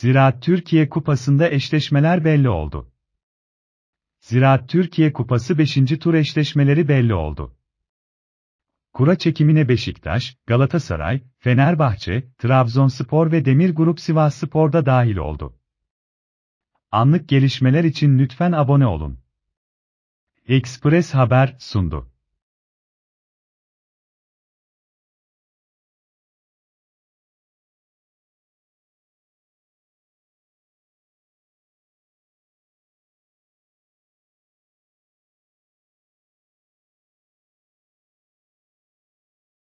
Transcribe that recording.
Zira Türkiye Kupası'nda eşleşmeler belli oldu. Zira Türkiye Kupası 5. tur eşleşmeleri belli oldu. Kura çekimine Beşiktaş, Galatasaray, Fenerbahçe, Trabzonspor ve Demir Grup Sivasspor da dahil oldu. Anlık gelişmeler için lütfen abone olun. Express Haber sundu.